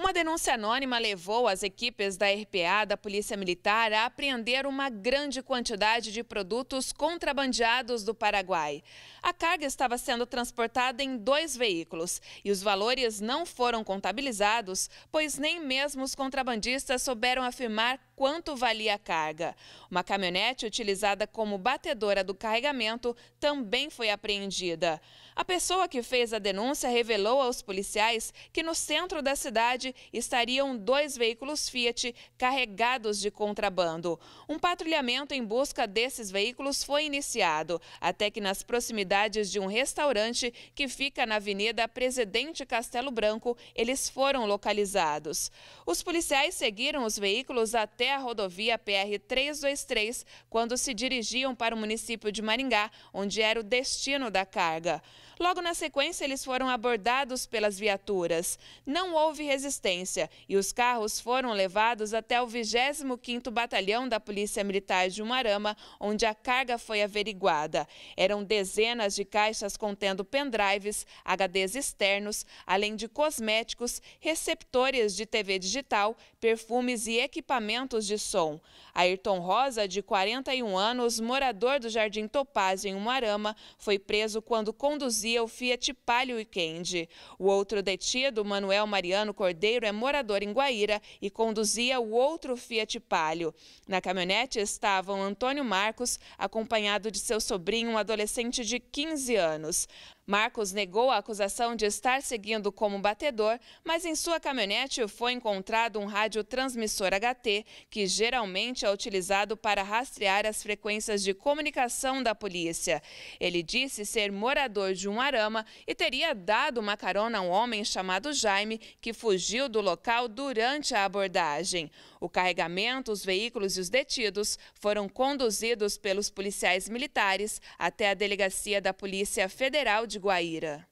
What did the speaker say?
Uma denúncia anônima levou as equipes da RPA da Polícia Militar a apreender uma grande quantidade de produtos contrabandeados do Paraguai. A carga estava sendo transportada em dois veículos e os valores não foram contabilizados, pois nem mesmo os contrabandistas souberam afirmar quanto valia a carga. Uma caminhonete utilizada como batedora do carregamento também foi apreendida. A pessoa que fez a denúncia revelou aos policiais que no centro da cidade estariam dois veículos Fiat carregados de contrabando. Um patrulhamento em busca desses veículos foi iniciado, até que nas proximidades de um restaurante que fica na Avenida Presidente Castelo Branco, eles foram localizados. Os policiais seguiram os veículos até a rodovia PR 323, quando se dirigiam para o município de Maringá, onde era o destino da carga. Logo na sequência, eles foram abordados pelas viaturas. Não houve resistência e os carros foram levados até o 25º Batalhão da Polícia Militar de Umarama, onde a carga foi averiguada. Eram dezenas de caixas contendo pendrives, HDs externos, além de cosméticos, receptores de TV digital, perfumes e equipamentos de som. Ayrton Rosa, de 41 anos, morador do Jardim Topaz, em Umarama, foi preso quando conduzia o Fiat Palio e Candy. O outro detido, Manuel Mariano Cordeiro, Cordeiro é morador em Guaíra e conduzia o outro Fiat Palio. Na caminhonete estavam Antônio Marcos, acompanhado de seu sobrinho, um adolescente de 15 anos. Marcos negou a acusação de estar seguindo como batedor, mas em sua caminhonete foi encontrado um rádio transmissor HT, que geralmente é utilizado para rastrear as frequências de comunicação da polícia. Ele disse ser morador de um arama e teria dado uma carona a um homem chamado Jaime, que fugiu do local durante a abordagem. O carregamento, os veículos e os detidos foram conduzidos pelos policiais militares até a delegacia da Polícia Federal de Guaíra.